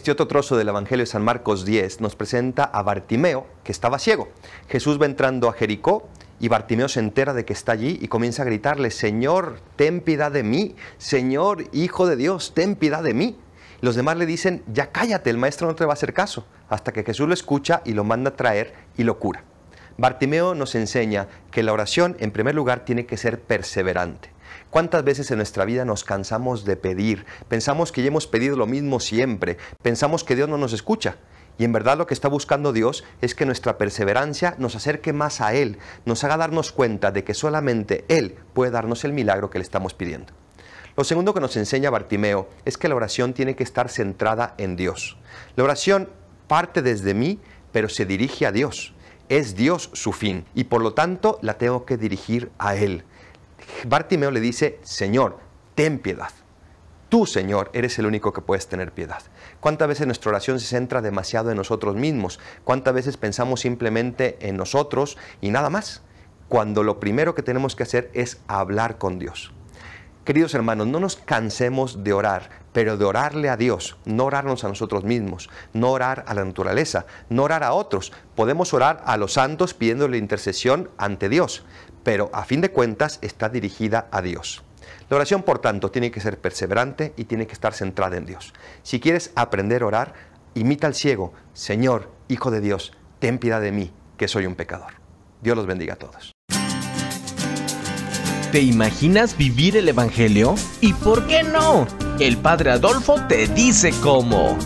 Este otro trozo del Evangelio de San Marcos 10 nos presenta a Bartimeo, que estaba ciego. Jesús va entrando a Jericó y Bartimeo se entera de que está allí y comienza a gritarle, Señor, ten piedad de mí, Señor, Hijo de Dios, ten piedad de mí. Los demás le dicen, ya cállate, el maestro no te va a hacer caso, hasta que Jesús lo escucha y lo manda traer y lo cura. Bartimeo nos enseña que la oración, en primer lugar, tiene que ser perseverante. ¿Cuántas veces en nuestra vida nos cansamos de pedir? Pensamos que ya hemos pedido lo mismo siempre, pensamos que Dios no nos escucha. Y en verdad lo que está buscando Dios es que nuestra perseverancia nos acerque más a Él, nos haga darnos cuenta de que solamente Él puede darnos el milagro que le estamos pidiendo. Lo segundo que nos enseña Bartimeo es que la oración tiene que estar centrada en Dios. La oración parte desde mí, pero se dirige a Dios. Es Dios su fin y por lo tanto la tengo que dirigir a Él. Bartimeo le dice, Señor, ten piedad. Tú, Señor, eres el único que puedes tener piedad. ¿Cuántas veces nuestra oración se centra demasiado en nosotros mismos? ¿Cuántas veces pensamos simplemente en nosotros y nada más? Cuando lo primero que tenemos que hacer es hablar con Dios. Queridos hermanos, no nos cansemos de orar, pero de orarle a Dios, no orarnos a nosotros mismos, no orar a la naturaleza, no orar a otros. Podemos orar a los santos pidiéndole intercesión ante Dios, pero a fin de cuentas está dirigida a Dios. La oración, por tanto, tiene que ser perseverante y tiene que estar centrada en Dios. Si quieres aprender a orar, imita al ciego, Señor, Hijo de Dios, ten piedad de mí, que soy un pecador. Dios los bendiga a todos. ¿Te imaginas vivir el Evangelio? ¿Y por qué no? El Padre Adolfo te dice cómo.